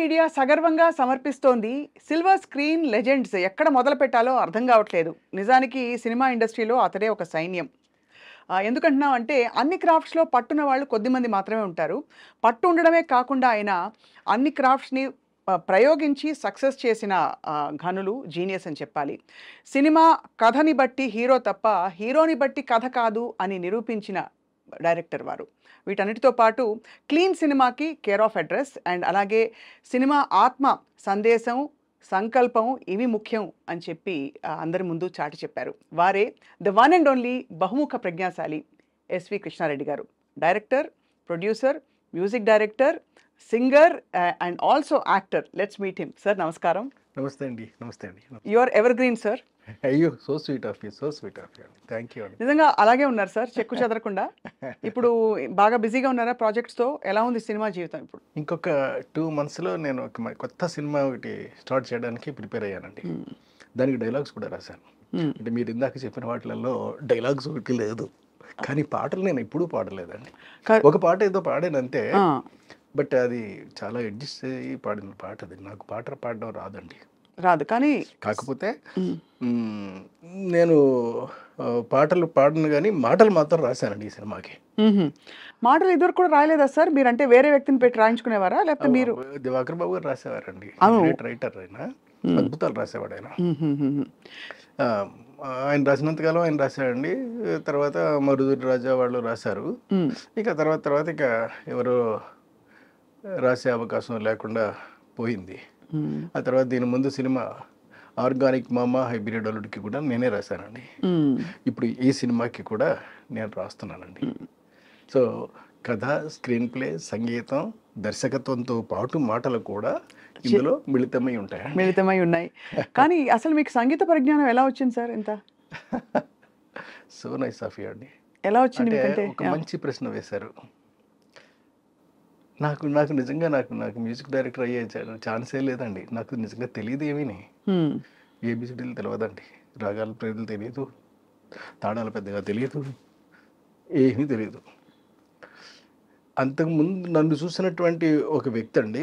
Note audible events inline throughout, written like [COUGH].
Media సగర్వంగా సమర్పిస్తోంది silver screen legends ఎక్కడ మొదలు పెట్టాలో అర్థం కావట్లేదు నిజానికి సినిమా ఇండస్ట్రీలో అతడే ఒక సైన్యం ఎందుకంటున్నాం అంటే అన్ని క్రాఫ్ట్స్లో పట్టున్న వాళ్ళు కొద్దిమంది మాత్రమే ఉంటారు పట్టు ఉండడమే కాకుండా ఆయన అన్ని క్రాఫ్ట్స్ని ప్రయోగించి సక్సెస్ చేసిన ఘనులు జీనియస్ అని చెప్పాలి సినిమా కథని బట్టి హీరో తప్ప హీరోని బట్టి కథ కాదు అని నిరూపించిన డైరెక్టర్ వారు వీటన్నిటితో పాటు క్లీన్ సినిమాకి కేర్ ఆఫ్ అడ్రస్ అండ్ అలాగే సినిమా ఆత్మ సందేశం సంకల్పం ఇవి ముఖ్యం అని చెప్పి అందరి ముందు చాటి చెప్పారు వారే ద వన్ అండ్ ఓన్లీ బహుముఖ ప్రజ్ఞాశాలి ఎస్వి కృష్ణారెడ్డి గారు director producer music director singer and also actor let's meet him sir నమస్కారం నమస్తే అండి నమస్తే అండి your are evergreen sir అయ్యో so sweet of you so sweet of you thank you అండి నిజంగా అలాగే ఉన్నారు సార్ చెక్కు చెదరకుండా [LAUGHS] ఇప్పుడు బాగా బిజీగా ఉన్నారా ప్రాజెక్ట్స్తో ఎలా ఉంది సినిమా జీవితం ఇప్పుడు ఇంకొక టూ మంత్స్లో నేను ఒక కొత్త సినిమా ఒకటి స్టార్ట్ చేయడానికి ప్రిపేర్ అయ్యానండి hmm. దానికి డైలాగ్స్ కూడా రాశాను hmm. అంటే మీరు ఇందాక చెప్పిన వాటిలలో డైలాగ్స్ ఒకటి లేదు కానీ పాటలు నేను ఎప్పుడూ పాడలేదండి ఒక పాట ఏదో పాడానంతే బట్ అది చాలా అడ్జస్ట్ అయ్యి పాడిన పాట అది నాకు పాట పాడడం రాదండి రాదు కానీ కాకపోతే నేను పాటలు పాడను కానీ మాటలు మాత్రం రాశానండి ఈ సినిమాకి మాటలు ఇద్దరు కూడా రాయలేదా సార్ మీరు అంటే వేరే వ్యక్తిని పెట్టి రాయించుకునేవారా లేకపోతే మీరు దివాకర్ బాబు గారు రాసేవారండి రైటర్ ఆయన అద్భుతాలు రాసేవాడు ఆయన ఆయన రాసినంతకాలం ఆయన రాశాడండి తర్వాత మరుదూరి రాజా వాళ్ళు రాశారు ఇక తర్వాత తర్వాత ఇక ఎవరో రాసే అవకాశం లేకుండా పోయింది ఆ తర్వాత దీని ముందు సినిమా ఆర్గానిక్ మామ హైబ్రిడ్ అల్లుడికి కూడా నేనే రాశానండి ఇప్పుడు ఈ సినిమాకి కూడా నేను రాస్తున్నానండి సో కథ స్క్రీన్ ప్లే సంగీతం దర్శకత్వంతో పాటు మాటలు కూడా ఇందులో మిళితమై ఉంటాయి మిళితమై ఉన్నాయి [LAUGHS] కానీ అసలు మీకు సంగీత పరిజ్ఞానం ఎలా వచ్చింది సార్ ఎంత [LAUGHS] సో నైస్ సాఫియా అండి ఎలా వచ్చింది ఒక మంచి ప్రశ్న వేశారు నాకు నాకు నిజంగా నాకు నాకు మ్యూజిక్ డైరెక్టర్ అయ్యే ఛాన్సే లేదండి నాకు నిజంగా తెలియదు ఏమీని ఏబిసిడీలు తెలియదండి రాగాల ప్రేమలు తెలియదు తాడాలు పెద్దగా తెలియదు ఏమీ తెలియదు అంతకుముందు నన్ను చూసినటువంటి ఒక వ్యక్తి అండి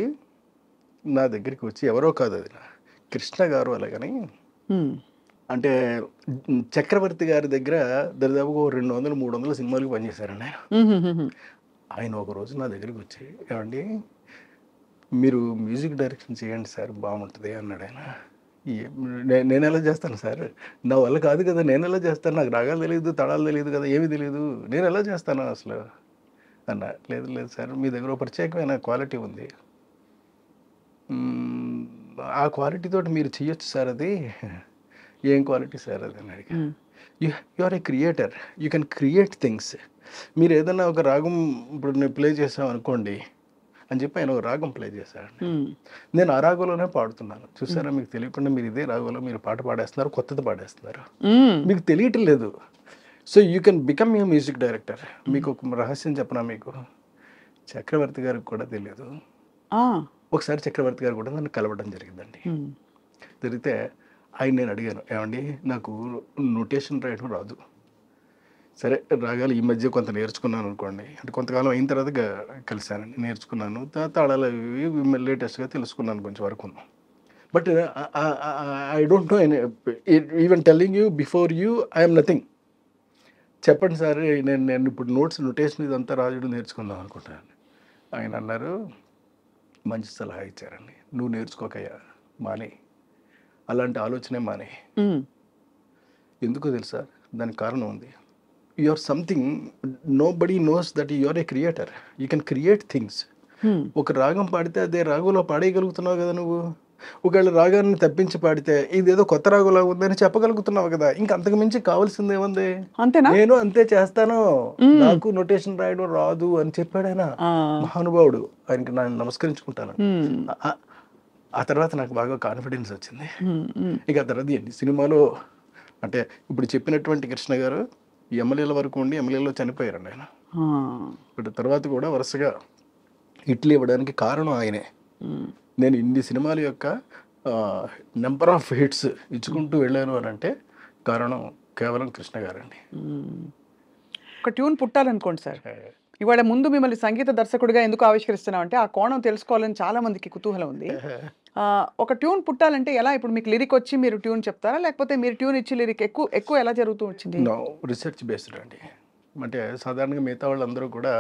నా దగ్గరికి వచ్చి ఎవరో కాదు అది కృష్ణ గారు అలాగని అంటే చక్రవర్తి గారి దగ్గర దాదాపుగా రెండు వందలు మూడు వందల సినిమాలకు పనిచేశారండి ఆయన ఒకరోజు నా దగ్గరికి వచ్చి ఏమండి మీరు మ్యూజిక్ డైరెక్షన్ చేయండి సార్ బాగుంటుంది అన్నాడు ఆయన నేను ఎలా చేస్తాను సార్ నా వల్ల కాదు కదా నేను ఎలా చేస్తాను నాకు రాగాలు తెలియదు తడాలు తెలియదు కదా ఏమీ తెలియదు నేను ఎలా చేస్తాను అసలు అన్న లేదు లేదు సార్ మీ దగ్గర ప్రత్యేకమైన క్వాలిటీ ఉంది ఆ క్వాలిటీ తోటి మీరు చేయొచ్చు సార్ అది ఏం క్వాలిటీ సార్ అది అని you you are a creator you can create things మీరు ఏదైనా ఒక రాగం ఇప్పుడు నేను ప్లే చేసాం అనుకోండి అని చెప్పి ఆయన ఒక రాగం ప్లే చేశాడు నేను ఆ రాగంలోనే పాడుతున్నాను చూసారా మీకు తెలియకుండా మీరు ఇదే రాగంలో మీరు పాట పాడేస్తున్నారు కొత్తది పాడేస్తున్నారు మీకు తెలియటం లేదు so you can become you music director మీకు ఒక రహస్యం చెప్పనా మీకు చక్రవర్తి గారికి కూడా తెలియదు ఒకసారి చక్రవర్తి గారు కూడా నన్ను కలవడం జరిగిందండి జరిగితే ఆయన నేను అడిగాను ఏమండి నాకు నోటేషన్ రాయడం రాదు సరే రాగాలు ఈ మధ్య కొంత నేర్చుకున్నాను అనుకోండి అంటే కొంతకాలం అయిన తర్వాత కలిశాను నేర్చుకున్నాను తర్వాత ఇవి లేటెస్ట్గా తెలుసుకున్నాను కొంచెం వరకు but I don't know even telling you before you I'm nothing చెప్పండి సార్ నేను నేను ఇప్పుడు నోట్స్ నోటేషన్ ఇదంతా రాజుడు నేర్చుకుందాం అనుకుంటాను ఆయన అన్నారు మంచి సలహా ఇచ్చారండి నువ్వు నేర్చుకోకయ్యా మానే అలాంటి ఆలోచనే మానే ఎందుకో తెలుసా దానికి కారణం ఉంది or something nobody knows that you are a creator you can create things ఒక రాగం పాడితే అదే రాగంలో పాడేయగలుగుతున్నావు కదా నువ్వు ఒకవేళ రాగాన్ని తప్పించి పాడితే ఇదేదో కొత్త రాగులా ఉందని చెప్పగలుగుతున్నావు కదా ఇంకా అంతకు మించి కావాల్సింది ఏముంది నేను అంతే చేస్తాను hmm. నాకు నోటేషన్ రాయడం రాదు అని చెప్పాడు ఆయన మహానుభావుడు ఆయనకి నన్ను నమస్కరించుకుంటాను hmm. ఆ తర్వాత నాకు బాగా కాన్ఫిడెన్స్ వచ్చింది hmm, ఇక తర్వాత సినిమాలో అంటే ఇప్పుడు చెప్పినటువంటి కృష్ణ గారు ఎమ్మెల్యేల వరకు ఉండి ఎమ్మెల్యేలో చనిపోయారండి ఆయన ఇప్పుడు తర్వాత కూడా వరుసగా హిట్లు ఇవ్వడానికి కారణం ఆయనే నేను ఇన్ని సినిమాల యొక్క నెంబర్ ఆఫ్ హిట్స్ ఇచ్చుకుంటూ వెళ్ళాను అని అంటే కారణం కేవలం కృష్ణ గారండి ఒక ట్యూన్ పుట్టాలనుకోండి సార్ ఇవాళ ముందు మిమ్మల్ని సంగీత దర్శకుడిగా ఎందుకు ఆవిష్కరిస్తున్నాం అంటే ఆ కోణం తెలుసుకోవాలని చాలా మందికి కుతూహలం ఉంది ఒక ట్యూన్ పుట్టాలంటే ఎలా ఇప్పుడు మీకు లిరిక్ వచ్చి మీరు ట్యూన్ చెప్తారా లేకపోతే మీరు ట్యూన్ ఇచ్చి లిరిక్ ఎక్కువ ఎక్కువ ఎలా జరుగుతూ వచ్చింది రీసెర్చ్ బేస్డ్ అండి అంటే సాధారణంగా మిగతా వాళ్ళందరూ కూడా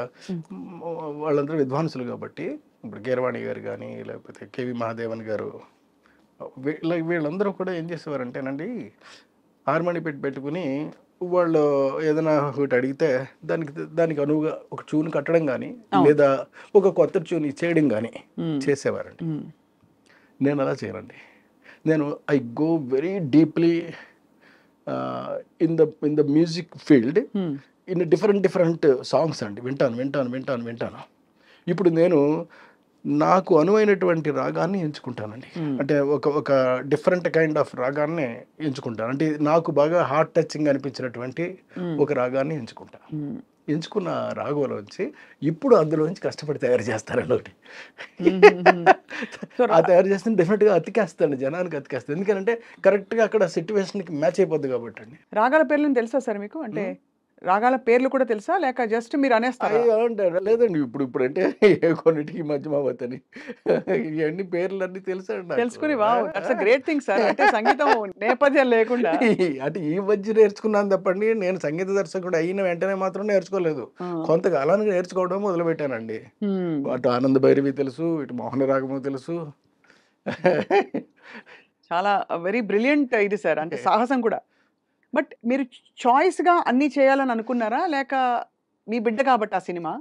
వాళ్ళందరూ విద్వాంసులు కాబట్టి ఇప్పుడు గేర్వాణి గారు కానీ లేకపోతే కేవి మహాదేవన్ గారు వీళ్ళందరూ కూడా ఏం చేసేవారంటేనండి హార్మోని పెట్టి పెట్టుకుని వాళ్ళు ఏదైనా ఒకటి అడిగితే దానికి దానికి అనువుగా ఒక చూన్ కట్టడం కానీ లేదా ఒక కొత్త చూన్ ఇచ్చేయడం కానీ చేసేవారండి నేను అలా చేయనండి నేను I go very deeply in the in the music field in different different songs అండి వింటాను వింటాను వింటాను వింటాను ఇప్పుడు నేను నాకు అనువైనటువంటి రాగాన్ని ఎంచుకుంటానండి అంటే ఒక ఒక డిఫరెంట్ కైండ్ ఆఫ్ రాగాన్ని ఎంచుకుంటాను అంటే నాకు బాగా హార్ట్ టచింగ్ అనిపించినటువంటి ఒక రాగాన్ని ఎంచుకుంటాను ఎంచుకున్న రాగులోంచి ఇప్పుడు అందులోంచి కష్టపడి తయారు చేస్తారండి ఒకటి ఆ తయారు చేస్తే డెఫినెట్గా అతికేస్తాను జనానికి అతికేస్తాను ఎందుకంటే కరెక్ట్గా అక్కడ సిట్యువేషన్కి మ్యాచ్ అయిపోద్ది కాబట్టి అండి రాగాల పేర్లను తెలుసా సార్ మీకు అంటే రాగాల పేర్లు కూడా తెలుసా లేక జస్ట్ మీరు అనేస్తారు లేదండి ఇప్పుడు ఇప్పుడు అంటే కొన్నిటికి మధ్యమావతని ఇవన్నీ పేర్లు అన్ని తెలుసా తెలుసుకుని గ్రేట్ థింగ్ సార్ అంటే సంగీతం నేపథ్యం లేకుండా అంటే ఈ మధ్య నేర్చుకున్నాను తప్పండి నేను సంగీత దర్శకుడు అయిన వెంటనే మాత్రం నేర్చుకోలేదు కొంతకాలానికి నేర్చుకోవడం మొదలుపెట్టానండి అటు ఆనంద భైరవి తెలుసు ఇటు మోహన రాగము తెలుసు చాలా వెరీ బ్రిలియంట్ ఇది సార్ అంటే సాహసం కూడా బట్ మీరు చాయిస్గా అన్నీ చేయాలని అనుకున్నారా లేక మీ బిడ్డ కాబట్టి ఆ సినిమా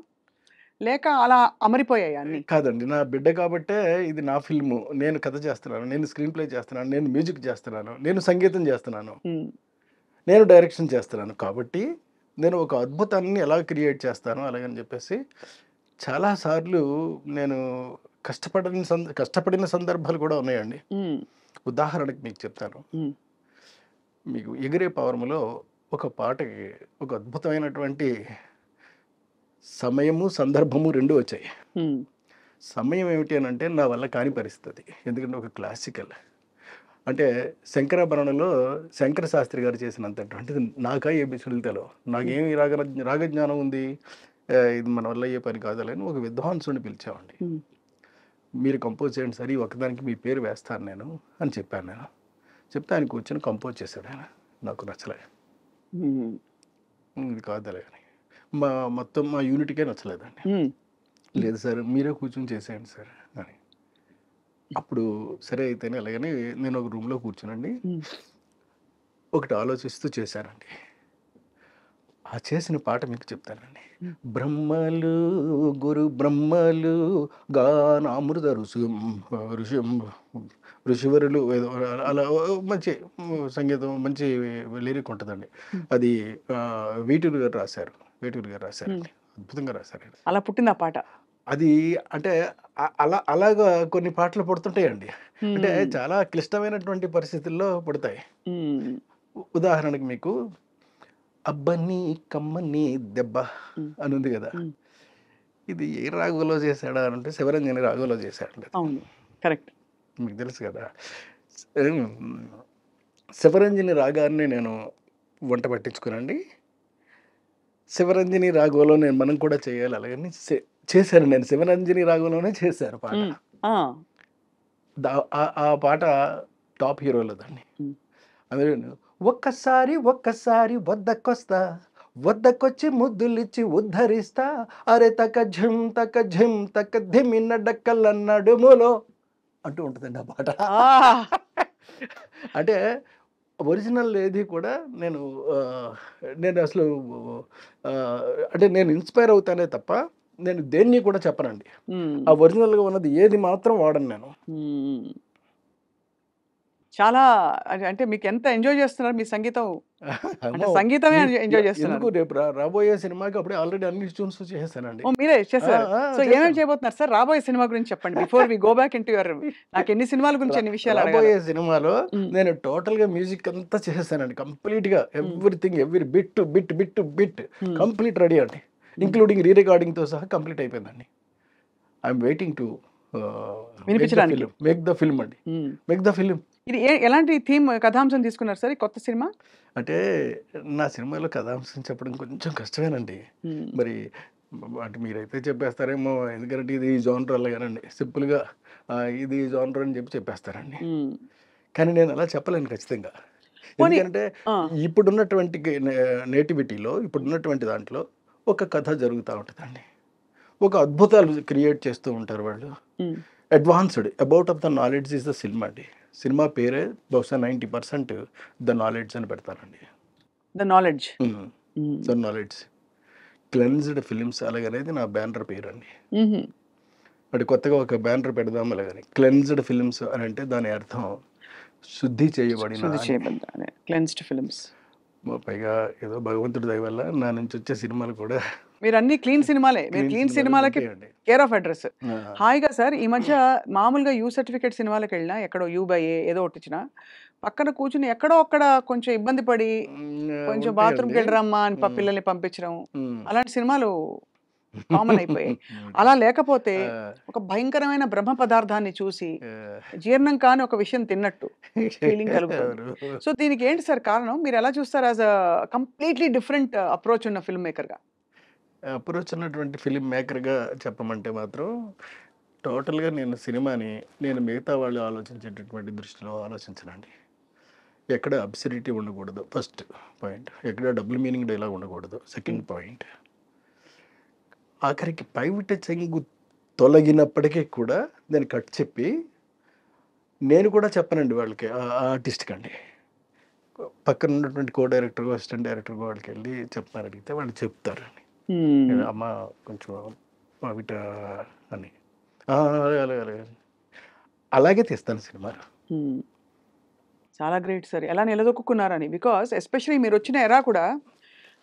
లేక అలా అమరిపోయాయి అన్ని కాదండి నా బిడ్డ కాబట్టే ఇది నా ఫిల్ము నేను కథ చేస్తున్నాను నేను స్క్రీన్ ప్లే చేస్తున్నాను నేను మ్యూజిక్ చేస్తున్నాను నేను సంగీతం చేస్తున్నాను నేను డైరెక్షన్ చేస్తున్నాను కాబట్టి నేను ఒక అద్భుతాన్ని ఎలా క్రియేట్ చేస్తాను అలాగని చెప్పేసి చాలాసార్లు నేను కష్టపడిన సంద కష్టపడిన సందర్భాలు కూడా ఉన్నాయండి ఉదాహరణకు మీకు చెప్తాను మీకు ఎగిరే పవర్ములో ఒక పాటకి ఒక అద్భుతమైనటువంటి సమయము సందర్భము రెండు వచ్చాయి సమయం ఏమిటి అని అంటే నా వల్ల కాని పరిస్థితి ఎందుకంటే ఒక క్లాసికల్ అంటే శంకరాభరణలో శంకర శాస్త్రి గారు చేసినంతటువంటిది నాకా ఏ బిసులుతలో నాకేమి రాగ రాగజ్ఞానం ఉంది ఇది మన వల్ల అయ్యే పని అని ఒక విద్వాంసుని పిలిచామండి మీరు కంపోజ్ చేయండి సరే ఒకదానికి మీ పేరు వేస్తాను నేను అని చెప్పాను నేను చెప్తే ఆయన కూర్చొని కంపోజ్ చేశాడు ఆయన నాకు నచ్చలే ఇది కాదలే అని మా మొత్తం మా యూనిట్కే నచ్చలేదండి లేదు సార్ మీరే కూర్చొని చేసేయండి సార్ అని అప్పుడు సరే అయితేనే అలాగని నేను ఒక రూమ్లో కూర్చునండి ఒకటి ఆలోచిస్తూ చేశానండి ఆ చేసిన పాట మీకు చెప్తానండి బ్రహ్మలు గురు బ్రహ్మలు గాన అమృత ఋషింభ ఋషివరులు అలా మంచి సంగీతం మంచి లిరిక్ ఉంటుందండి అది వీటూరు గారు రాశారు వీటూరు గారు రాశారండి అద్భుతంగా రాశారండి అలా పుట్టింది ఆ పాట అది అంటే అలా అలాగా కొన్ని పాటలు పడుతుంటాయండి అంటే చాలా క్లిష్టమైనటువంటి పరిస్థితుల్లో పడతాయి ఉదాహరణకు మీకు అబ్బని కమ్మని దెబ్బ అని ఉంది కదా ఇది ఏ రాగులో చేశాడా అని అంటే శివరంజని రాగులో చేశాడు కరెక్ట్ మీకు తెలుసు కదా శివరంజని రాగాన్ని నేను వంట పట్టించుకునండి శివరంజని రాగులో నేను మనం కూడా చేయాలి అలాగని చేశాను నేను శివరంజని రాగులోనే చేశాను పాట ఆ పాట టాప్ హీరోలదండి అందులో ఒక్కసారి ఒక్కసారి వద్దకొస్తా వద్దకొచ్చి ముద్దులిచ్చి ఉద్ధరిస్తా అరే తక ఝిమ్ తక ఝిమ్ తక ధిమిన్న డక్కల నడుములో అంటూ ఉంటుందండి ఆ పాట [LAUGHS] అంటే ఒరిజినల్ ఏది కూడా నేను నేను అసలు అంటే నేను ఇన్స్పైర్ అవుతానే తప్ప నేను దేన్ని కూడా చెప్పనండి ఆ ఒరిజినల్గా ఉన్నది ఏది మాత్రం వాడను నేను చాలా అంటే మీకు ఎంత ఎంజాయ్ చేస్తున్నారు మీ సంగీతం సంగీతమే ఎంజాయ్ చేస్తున్నారు రేపు రాబోయే సినిమాకి అప్పుడే ఆల్రెడీ అన్ని ట్యూన్స్ చేస్తానండి మీరే చేస్తారు సో ఏమేమి చేయబోతున్నారు సార్ రాబోయే సినిమా గురించి చెప్పండి before we go back into your నాకు ఎన్ని సినిమాల గురించి ఎన్ని విషయాలు రాబోయే సినిమాలో నేను టోటల్ గా మ్యూజిక్ అంతా చేస్తానండి కంప్లీట్ గా everything every bit bit bit to bit complete ready అండి ఇంక్లూడింగ్ రీ రికార్డింగ్ తో సహా కంప్లీట్ అయిపోయిందండి I'm waiting to make the film అండి మేక్ ద ఫిల్మ్ ఇది ఎలాంటి థీమ్ కథాంశం తీసుకున్నారు సార్ కొత్త సినిమా అంటే నా సినిమాలో కథాంశం చెప్పడం కొంచెం కష్టమేనండి మరి అంటే మీరైతే చెప్పేస్తారేమో ఎందుకంటే ఇది జోనర్ అలాగేనండి సింపుల్గా ఇది జోనర్ అని చెప్పి చెప్పేస్తారండి కానీ నేను అలా చెప్పలేను ఖచ్చితంగా ఎందుకంటే ఇప్పుడున్నటువంటి నేటివిటీలో ఇప్పుడున్నటువంటి దాంట్లో ఒక కథ జరుగుతూ ఉంటుందండి ఒక అద్భుతాలు క్రియేట్ చేస్తూ ఉంటారు వాళ్ళు advanced about of the knowledge is the cinema అండి సినిమా పేరే బహుశా నైంటీ పర్సెంట్ ద నాలెడ్జ్ అని పెడతారండి the knowledge the knowledge cleansed films అలాగనేది నా బ్యానర్ పేరు అండి అటు కొత్తగా ఒక బ్యానర్ పెడదాం అలాగని క్లెన్స్డ్ ఫిలిమ్స్ అని అంటే దాని అర్థం శుద్ధి చేయబడిన క్లెన్స్డ్ ఫిలిమ్స్ పైగా ఏదో భగవంతుడి దయ వల్ల నా నుంచి వచ్చే సినిమాలు కూడా మీరు అన్ని క్లీన్ సినిమాలే మీరు క్లీన్ సినిమాలకి కేర్ ఆఫ్ అడ్రస్ హాయిగా సార్ ఈ మధ్య మామూలుగా యూ సర్టిఫికేట్ సినిమాలకు వెళ్ళినా ఎక్కడో యూ బై ఏదో ఒకటి ఇచ్చినా పక్కన కూర్చుని ఎక్కడో అక్కడ కొంచెం ఇబ్బంది పడి కొంచెం బాత్రూమ్కి వెళ్ళరమ్మా అని పిల్లల్ని పంపించడం అలాంటి సినిమాలు కామన్ [LAUGHS] అయిపోయాయి అలా లేకపోతే ఒక భయంకరమైన బ్రహ్మ పదార్థాన్ని చూసి జీర్ణం కాని ఒక విషయం తిన్నట్టు ఫీలింగ్ కలుగుతారు [LAUGHS] సో దీనికి ఏంటి సార్ కారణం మీరు ఎలా చూస్తారు as a completely different approach ఉన్న ఫిల్మ్ మేకర్గా అప్రోచ్ ఉన్నటువంటి ఫిలిం మేకర్గా చెప్పమంటే మాత్రం టోటల్గా నేను సినిమాని నేను మిగతా వాళ్ళు ఆలోచించేటటువంటి దృష్టిలో ఆలోచించనండి ఎక్కడ అబ్సిరిటీ ఉండకూడదు ఫస్ట్ పాయింట్ ఎక్కడ డబుల్ మీనింగ్ డైలాగ్ ఉండకూడదు సెకండ్ పాయింట్ ఆఖరికి పైవిట చెంగు తొలగినప్పటికీ కూడా నేను కట్ చెప్పి నేను కూడా చెప్పనండి వాళ్ళకి ఆర్టిస్ట్కి అండి పక్కన ఉన్నటువంటి కో డైరెక్టర్గా అసిస్టెంట్ డైరెక్టర్ వాళ్ళకి వెళ్ళి చెప్పారడిగితే వాళ్ళు చెప్తారని అమ్మ కొంచెం వీట అని అలాగే అలాగే అలాగే తీస్తాను సినిమా చాలా గ్రేట్ సార్ ఎలా నిలదొక్కున్నారని బికాస్ ఎస్పెషలీ మీరు వచ్చిన ఎరా కూడా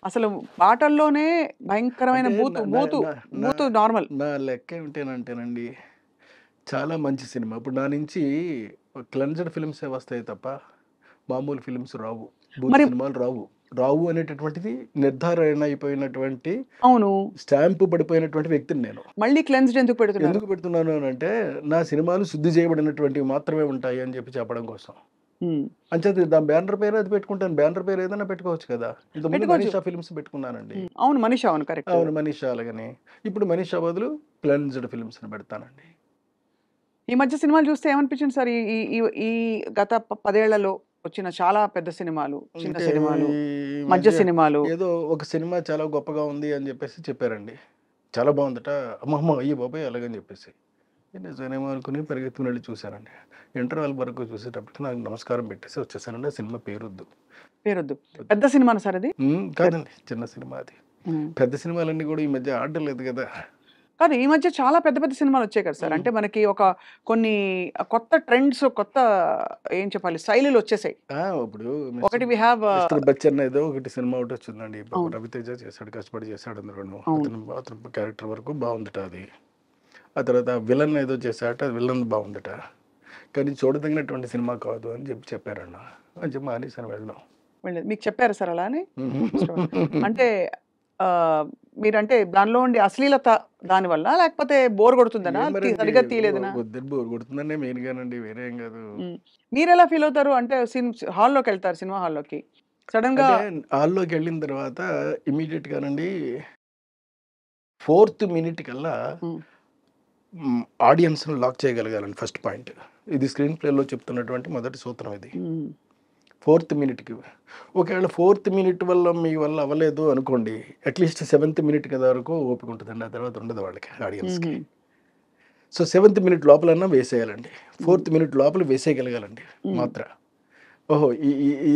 అసలు పాటల్లోనే భయంకరమైన బూతు బూతు బూతు నార్మల్ నా లెక్క ఏమిటేనంటేనండి చాలా మంచి సినిమా ఇప్పుడు నా నుంచి క్లెన్జడ్ ఫిల్మ్సే వస్తాయి తప్ప మామూలు ఫిల్మ్స్ రావు సినిమాలు రావు రావు అనేటటువంటిది నిర్ధారణ అయిపోయినటువంటి అవును స్టాంపు పడిపోయినటువంటి వ్యక్తిని నేను మళ్ళీ క్లెన్స్ ఎందుకు పెడుతున్నాను ఎందుకు పెడుతున్నాను అని అంటే నా సినిమాలు శుద్ధి చేయబడినటువంటివి మాత్రమే ఉంటాయి అని చెప్పి చెప్పడం కోసం అంచేది దాని బ్యానర్ పేరు అది పెట్టుకుంటాను బ్యానర్ పేరు ఏదైనా పెట్టుకోవచ్చు కదా ఇంతకుముందు మనీషా ఫిల్మ్స్ పెట్టుకున్నానండి అవును మనీషా అవును కరెక్ట్ అవును మనీషా అలాగని ఇప్పుడు మనీషా బదులు క్లెన్స్డ్ ఫిల్మ్స్ పెడతానండి ఈ మధ్య సినిమాలు చూస్తే ఏమనిపించింది సార్ ఈ ఈ గత పదేళ్లలో వచ్చిన చాలా పెద్ద సినిమాలు చిన్న సినిమాలు మధ్య సినిమాలు ఏదో ఒక సినిమా చాలా గొప్పగా ఉంది అని చెప్పేసి చెప్పారండి చాలా బాగుందట అమ్మమ్మ అయ్యి బాబాయ్ అలాగని చెప్పేసి సినిమా అనుకుని పరిగెత్తుకుని వెళ్ళి చూశానండి ఇంటర్వెల్ వరకు చూసేటప్పటికి నాకు నమస్కారం పెట్టేసి వచ్చేసానండి ఆ సినిమా పేరొద్దు పేరొద్దు పెద్ద సినిమా సార్ అది కాదండి చిన్న సినిమా అది పెద్ద సినిమాలన్నీ కూడా ఈ మధ్య ఆడలేదు కదా కాదు ఈ మధ్య చాలా పెద్ద పెద్ద సినిమాలు వచ్చాయి కదా సార్ అంటే మనకి ఒక కొన్ని కొత్త ట్రెండ్స్ కొత్త ఏం చెప్పాలి శైలులు వచ్చేసాయి ఇప్పుడు ఒకటి బచ్చన్ ఏదో ఒకటి సినిమా ఒకటి వచ్చిందండి రవితేజ చేశాడు కష్టపడి చేశాడు అందులోను క్యారెక్టర్ వరకు బాగుందట అది ఆ తర్వాత విలన్ ఏదో చేశాట విలన్ బాగుందట కానీ చూడదగినటువంటి సినిమా కాదు అని చెప్పి చెప్పారన్న అని మానేసాను వెళ్ళాం మీకు చెప్పారు సార్ అలా అని అంటే మీరంటే దానిలో ఉండే అశ్లీలత దానివల్ల లేకపోతే బోర్ కొడుతుందనా బోర్ కొడుతుందనే మెయిన్ గానండి వేరే కాదు మీరు ఎలా ఫీల్ అవుతారు అంటే హాల్లోకి వెళ్తారు సినిమా హాల్లోకి సడన్ గా హాల్లోకి వెళ్ళిన తర్వాత ఇమీడియట్ గానండి ఫోర్త్ మినిట్ కల్లా ఆడియన్స్ లాక్ చేయగలగాలండి ఫస్ట్ పాయింట్ ఇది స్క్రీన్ ప్లే లో చెప్తున్నటువంటి మొదటి సూత్రం ఇది ఫోర్త్ మినిట్కి ఒకవేళ ఫోర్త్ మినిట్ వల్ల మీ వల్ల అవ్వలేదు అనుకోండి అట్లీస్ట్ సెవెంత్ మినిట్ కదా వరకు ఓపిక ఉంటుందండి ఆ తర్వాత ఉండదు వాళ్ళకి ఆడియన్స్కి సో సెవెంత్ మినిట్ లోపలన్నా వేసేయాలండి ఫోర్త్ మినిట్ లోపల వేసేయగలగాలండి మాత్ర ఓహో ఈ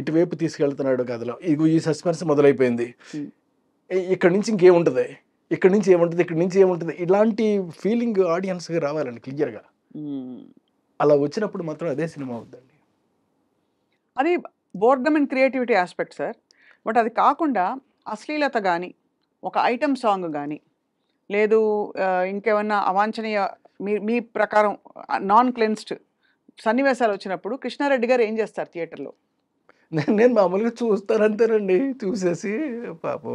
ఇటువైపు తీసుకెళ్తున్నాడు కథలో ఇగో ఈ సస్పెన్స్ మొదలైపోయింది ఇక్కడ నుంచి ఇంకేముంటుంది ఇక్కడ నుంచి ఏముంటుంది ఇక్కడ నుంచి ఏముంటుంది ఇలాంటి ఫీలింగ్ ఆడియన్స్కి రావాలండి క్లియర్గా అలా వచ్చినప్పుడు మాత్రం అదే సినిమా అవుద్దండి అది boredom and creativity aspect sir but అది కాకుండా అశ్లీలత కానీ ఒక ఐటమ్ సాంగ్ కానీ లేదు ఇంకేమన్నా అవాంఛనీయ మీ మీ ప్రకారం నాన్ క్లెన్స్డ్ సన్నివేశాలు వచ్చినప్పుడు కృష్ణారెడ్డి గారు ఏం చేస్తారు థియేటర్లో నేను మామూలుగా చూస్తానంతేనండి చూసేసి పాపం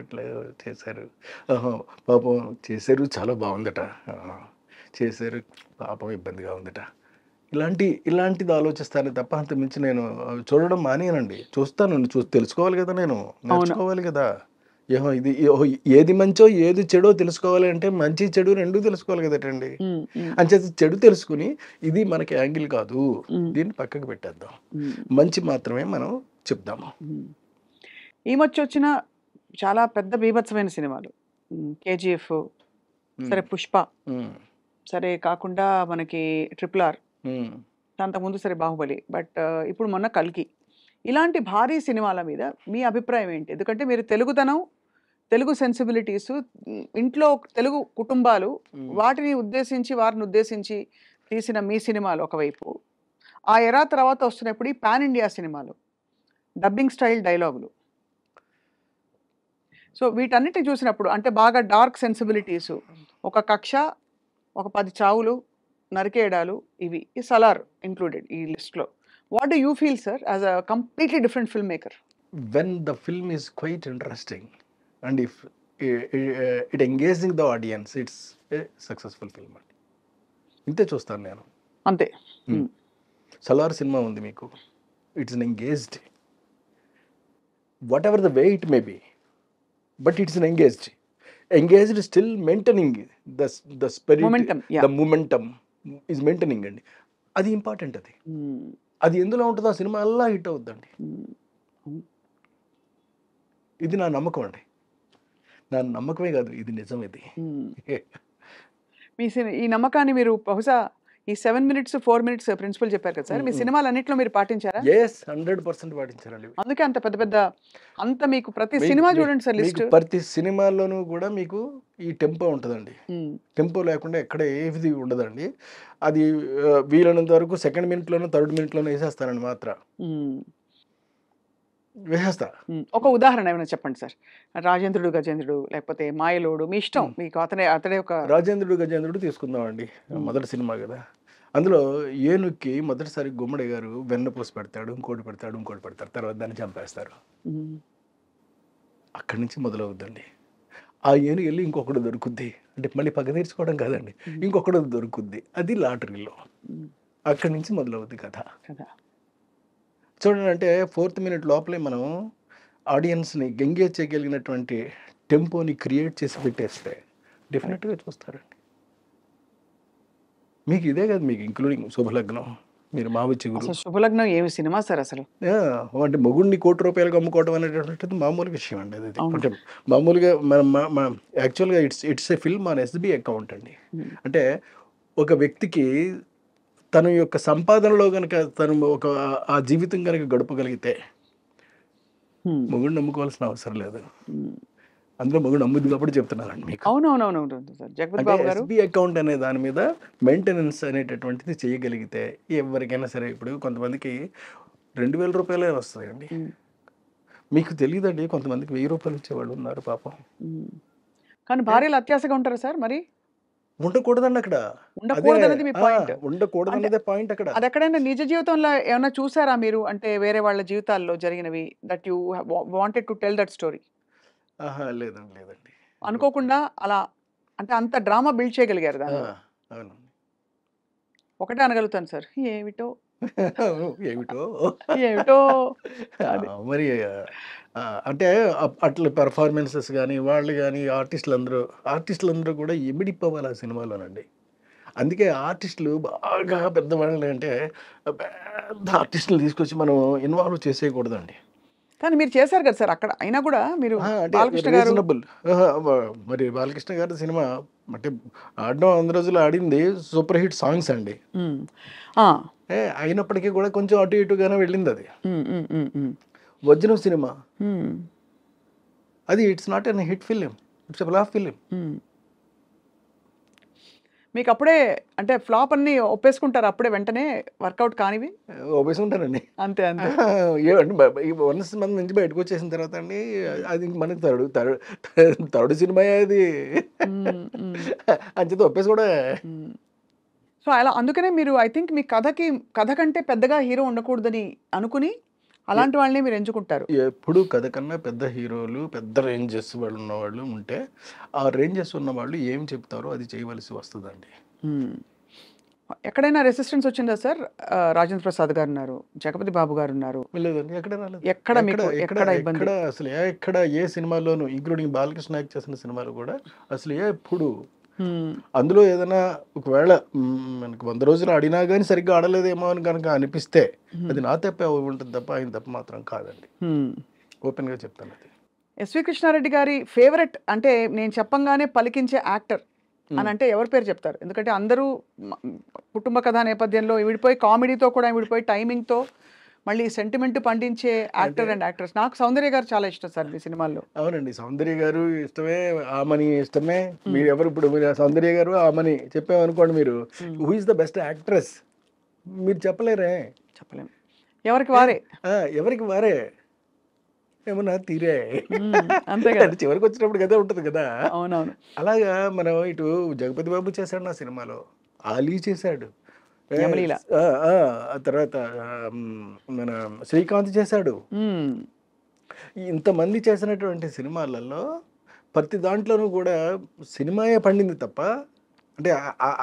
అట్లా చేశారు పాపం చేశారు చాలా బాగుందట చేశారు పాపం ఇబ్బందిగా ఉందట ఇలాంటి ఇలాంటిది ఆలోచిస్తాను తప్ప అంత మించి నేను చూడడం మానేనండి చూస్తాను చూసి తెలుసుకోవాలి కదా నేను నేర్చుకోవాలి కదా ఏహో ఇది ఏది మంచో ఏది చెడో తెలుసుకోవాలి అంటే మంచి చెడు రెండు తెలుసుకోవాలి కదటండి అంచేత చెడు తెలుసుకుని ఇది మనకి యాంగిల్ కాదు దీన్ని పక్కకు పెట్టేద్దాం మంచి మాత్రమే మనం చెప్దాము ఈ మధ్య వచ్చిన చాలా పెద్ద బీభత్సమైన సినిమాలు కేజీఎఫ్ సరే పుష్ప సరే కాకుండా మనకి ట్రిపుల్ ఆర్ అంతకుముందు సరే బాహుబలి బట్ ఇప్పుడు మొన్న కల్కి ఇలాంటి భారీ సినిమాల మీద మీ అభిప్రాయం ఏంటి ఎందుకంటే మీరు తెలుగుతనం తెలుగు సెన్సిబిలిటీస్ ఇంట్లో తెలుగు కుటుంబాలు వాటిని ఉద్దేశించి వారిని ఉద్దేశించి తీసిన మీ సినిమాలు ఒకవైపు ఆ ఎరా తర్వాత వస్తున్నప్పుడు ఈ పాన్ ఇండియా సినిమాలు డబ్బింగ్ స్టైల్ డైలాగులు సో వీటన్నిటిని చూసినప్పుడు అంటే బాగా డార్క్ సెన్సిబిలిటీసు ఒక కక్ష ఒక పది చావులు నరికేడాలు ఇవి ఈ సలార్ ఇంక్లూడెడ్ ఈ లిస్ట్లో what do you feel sir as a completely different film maker when the film is quite interesting and if it engaging the audience it's a successful film అండి ఇంతే చూస్తాను నేను అంతే hmm. Hmm. సలార్ సినిమా ఉంది మీకు it's engaged whatever the way it may be but it's engaged engaged still maintaining the the spirit the momentum is maintaining అండి అది important అది hmm. అది ఎందులో ఉంటుందో ఆ సినిమా అలా హిట్ అవుద్దండి hmm. ఇది నా నమ్మకం అండి నా నమ్మకమే కాదు ఇది నిజం ఇది hmm. [LAUGHS] మీ ఈ నమ్మకాన్ని మీరు బహుశా ఈ seven minutes four minutes principle చెప్పారు కదా సార్ మీ సినిమాలు అన్నింటిలో మీరు పాటించారా ఎస్ హండ్రెడ్ పర్సెంట్ పాటించారండి అందుకే అంత పెద్ద పెద్ద అంత మీకు ప్రతి సినిమా చూడండి సార్ లిస్ట్ ప్రతి సినిమాలోనూ కూడా మీకు ఈ టెంపో ఉంటుందండి టెంపో లేకుండా ఎక్కడ ఏది ఉండదండి అది వీలైనంత వరకు సెకండ్ మినిట్లోనూ థర్డ్ మినిట్లోనూ వేసేస్తారండి మాత్రం ఒక ఉదాహరణ ఏమైనా చెప్పండి సార్ రాజేంద్రుడు గజేంద్రుడు లేకపోతే మాయలోడు మీ ఇష్టం మీకు అతనే అతనే ఒక రాజేంద్రుడు గజేంద్రుడు తీసుకుందాం అండి మొదటి సినిమా కదా అందులో ఏనుక్కి మొదటిసారి గుమ్మడి గారు వెన్న పూసి పెడతాడు ఇంకోటి పెడతాడు ఇంకోటి పెడతాడు తర్వాత దాన్ని చంపేస్తారు అక్కడి నుంచి మొదలవుద్దండి ఆ ఏను వెళ్ళి ఇంకొకటి దొరుకుద్ది అంటే మళ్ళీ పగ తీర్చుకోవడం కాదండి ఇంకొకటి దొరుకుద్ది అది లాటరీలో అక్కడి నుంచి మొదలవుద్ది కథ చూడండి అంటే ఫోర్త్ మినిట్ లోపలే మనం ఆడియన్స్ని ఎంగేజ్ చేయగలిగినటువంటి టెంపోని క్రియేట్ చేసి పెట్టేస్తే డెఫినెట్గా చూస్తారండి మీకు ఇదే కదా మీకు ఇంక్లూడింగ్ శుభలగ్నం మీరు మావిచ్చి గురు శుభలగ్నం ఏమి సినిమా సార్ అసలు అంటే మొగుడిని కోటి రూపాయలకు అమ్ముకోవడం అనేటటువంటిది మామూలు విషయం అండి అది అంటే మామూలుగా మనం యాక్చువల్గా it's it's a film on SB account అండి అంటే ఒక వ్యక్తికి తన యొక్క సంపాదనలో కనుక తను ఒక ఆ జీవితం కనుక గడపగలిగితే మొగుడు నమ్ముకోవాల్సిన అవసరం లేదు అందులో మొగుడు నమ్ముద్ది కాబట్టి చెప్తున్నారండి మీకు అకౌంట్ అనే దాని మీద మెయింటెనెన్స్ అనేటటువంటిది చేయగలిగితే ఎవరికైనా సరే ఇప్పుడు కొంతమందికి రెండు వేల రూపాయలే వస్తాయండి మీకు తెలియదండి కొంతమందికి వెయ్యి రూపాయలు ఇచ్చేవాళ్ళు ఉన్నారు పాపం కానీ భార్యలు అత్యాశగా ఉంటారు సార్ మరి ఉండకూడదండి అక్కడ ఉండకూడదనేది పాయింట్ అక్కడ అది ఎక్కడైనా నిజ జీవితంలో ఏమైనా చూసారా మీరు అంటే వేరే వాళ్ళ జీవితాల్లో జరిగినవి that you wanted to tell that story లేదండి లేదండి అనుకోకుండా అలా అంటే అంత డ్రామా బిల్డ్ చేయగలిగారు అవును ఒకటే అనగలుగుతాను సార్ ఏమిటో [LAUGHS] ఏమిటో ఏమిటో మరి అంటే అట్ల పెర్ఫార్మెన్సెస్ కానీ వాళ్ళు కానీ ఆర్టిస్టులు అందరూ ఆర్టిస్టులు అందరూ కూడా ఎమిడిపోవాలి ఆ సినిమాలోనండి అందుకే ఆర్టిస్టులు బాగా పెద్దవాళ్ళు అంటే పెద్ద ఆర్టిస్టులు తీసుకొచ్చి మనం ఇన్వాల్వ్ చేసేయకూడదండి కానీ మీరు చేశారు కదా సార్ అక్కడ అయినా కూడా మీరు బాలకృష్ణ మరి బాలకృష్ణ గారి సినిమా అంటే ఆడడం వంద రోజులు ఆడింది సూపర్ హిట్ సాంగ్స్ అండి అయినప్పటికీ కూడా కొంచెం అటు ఇటుగానే వెళ్ళింది అది వజ్రం సినిమా అది it's not an hit film it's a flop film మీకు అప్పుడే అంటే ఫ్లాప్ అన్ని ఒప్పేసుకుంటారు అప్పుడే వెంటనే వర్కౌట్ కానివి ఒప్పేసుకుంటారండి అంతే అంతే [LAUGHS] వన్ మంది నుంచి బయటకు వచ్చేసిన తర్వాత అండి అది మనకి తరుడు తరుడు తరుడు సినిమా అది [LAUGHS] ఒప్పేసి కూడా సో అలా అందుకనే మీరు ఐ థింక్ మీ కథకి కథ కంటే పెద్దగా హీరో ఉండకూడదని అనుకుని అలాంటి వాళ్ళని మీరు ఎంచుకుంటారు ఎప్పుడు కథ కన్నా పెద్ద హీరోలు పెద్ద రేంజెస్ వాళ్ళు ఉన్నవాళ్ళు ఉంటే ఆ రేంజెస్ ఉన్న వాళ్ళు ఏం చెప్తారో అది చేయవలసి వస్తుందండి ఎక్కడైనా రెసిస్టెన్స్ వచ్చిందా సార్ రాజేంద్ర ప్రసాద్ గారు ఉన్నారు జగపతి బాబు గారు ఉన్నారు ఎక్కడ ఎక్కడ అసలు ఎక్కడ ఏ సినిమాలోనూ ఇంక్లూడింగ్ బాలకృష్ణ చేసిన సినిమాలు కూడా అసలు ఎప్పుడు అందులో ఏదైనా ఒకవేళ మనకు వంద రోజులు ఆడినా కానీ సరిగ్గా ఆడలేదేమో అని కనుక అనిపిస్తే అది నా తప్పే ఉంటుంది తప్ప ఆయన తప్ప మాత్రం కాదండి ఓపెన్ గా చెప్తాను అది ఎస్వి కృష్ణారెడ్డి గారి ఫేవరెట్ అంటే నేను చెప్పంగానే పలికించే యాక్టర్ అని అంటే ఎవరి పేరు చెప్తారు ఎందుకంటే అందరూ కుటుంబ కథా నేపథ్యంలో విడిపోయి కామెడీతో కూడా విడిపోయి టైమింగ్తో మళ్ళీ సెంటిమెంట్ పండించే యాక్టర్ అండ్ యాక్ట్రెస్ నాకు సౌందర్య గారు చాలా ఇష్టం సార్ మీ సినిమాల్లో అవునండి సౌందర్య గారు ఇష్టమే ఆమని ఇష్టమే మీరు ఎవరు ఇప్పుడు మీరు సౌందర్య గారు ఆమని చెప్పామనుకోండి మీరు who is the best actress మీరు చెప్పలేరే చెప్పలేము ఎవరికి వారే ఎవరికి వారే ఏమన్నా తీరే అంతే కదా చివరికి వచ్చినప్పుడు కదా ఉంటుంది కదా అవునవును అలాగా మనం ఇటు జగపతి బాబు చేశాడు నా సినిమాలో ఆలీ చేశాడు తర్వాత మన శ్రీకాంత్ చేశాడు ఇంతమంది చేసినటువంటి సినిమాలలో ప్రతి దాంట్లోనూ కూడా సినిమాయే పండింది తప్ప అంటే